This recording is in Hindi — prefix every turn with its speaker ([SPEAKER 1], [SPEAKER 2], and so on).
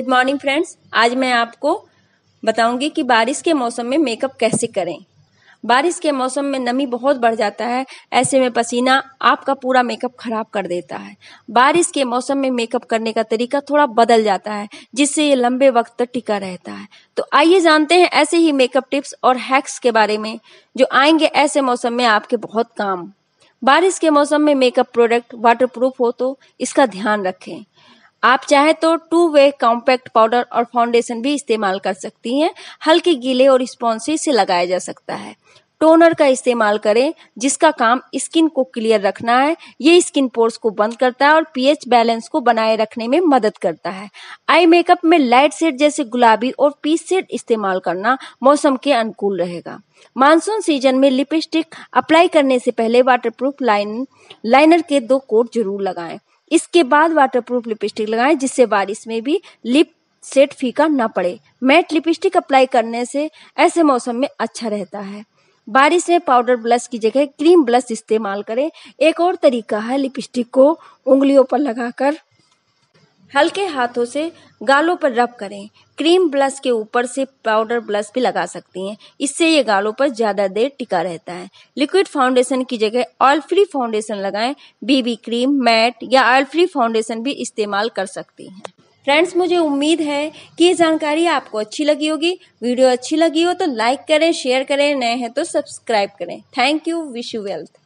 [SPEAKER 1] गुड मॉर्निंग फ्रेंड्स आज मैं आपको बताऊंगी कि बारिश के मौसम में मेकअप कैसे करें बारिश के मौसम में नमी बहुत बढ़ जाता है ऐसे में पसीना आपका पूरा मेकअप खराब कर देता है बारिश के मौसम में मेकअप करने का तरीका थोड़ा बदल जाता है जिससे ये लंबे वक्त तक टिका रहता है तो आइए जानते हैं ऐसे ही मेकअप टिप्स और हैक्स के बारे में जो आएंगे ऐसे मौसम में आपके बहुत काम बारिश के मौसम में मेकअप प्रोडक्ट वाटर हो तो इसका ध्यान रखें आप चाहे तो टू वे कॉम्पैक्ट पाउडर और फाउंडेशन भी इस्तेमाल कर सकती हैं हल्के गीले और स्पॉन्सी से लगाया जा सकता है टोनर का इस्तेमाल करें जिसका काम स्किन को क्लियर रखना है ये स्किन पोर्स को बंद करता है और पीएच बैलेंस को बनाए रखने में मदद करता है आई मेकअप में लाइट सेट जैसे गुलाबी और पीस सेट इस्तेमाल करना मौसम के अनुकूल रहेगा मानसून सीजन में लिपस्टिक अप्लाई करने से पहले वाटरप्रूफ लाइन लाइनर के दो कोट जरूर लगाएं इसके बाद वाटरप्रूफ लिपस्टिक लगाएं जिससे बारिश में भी लिप सेट फीका ना पड़े मैट लिपस्टिक अप्लाई करने से ऐसे मौसम में अच्छा रहता है बारिश में पाउडर ब्लश की जगह क्रीम ब्लश इस्तेमाल करें एक और तरीका है लिपस्टिक को उंगलियों पर लगाकर हल्के हाथों से गालों पर रब करें क्रीम ब्लश के ऊपर से पाउडर ब्लश भी लगा सकती हैं इससे ये गालों पर ज़्यादा देर टिका रहता है लिक्विड फाउंडेशन की जगह ऑयल फ्री फाउंडेशन लगाएं बीबी क्रीम मैट या ऑयल फ्री फाउंडेशन भी इस्तेमाल कर सकती हैं फ्रेंड्स मुझे उम्मीद है कि ये जानकारी आपको अच्छी लगी होगी वीडियो अच्छी लगी हो तो लाइक करें शेयर करें नए हैं तो सब्सक्राइब करें thank you wish you wealth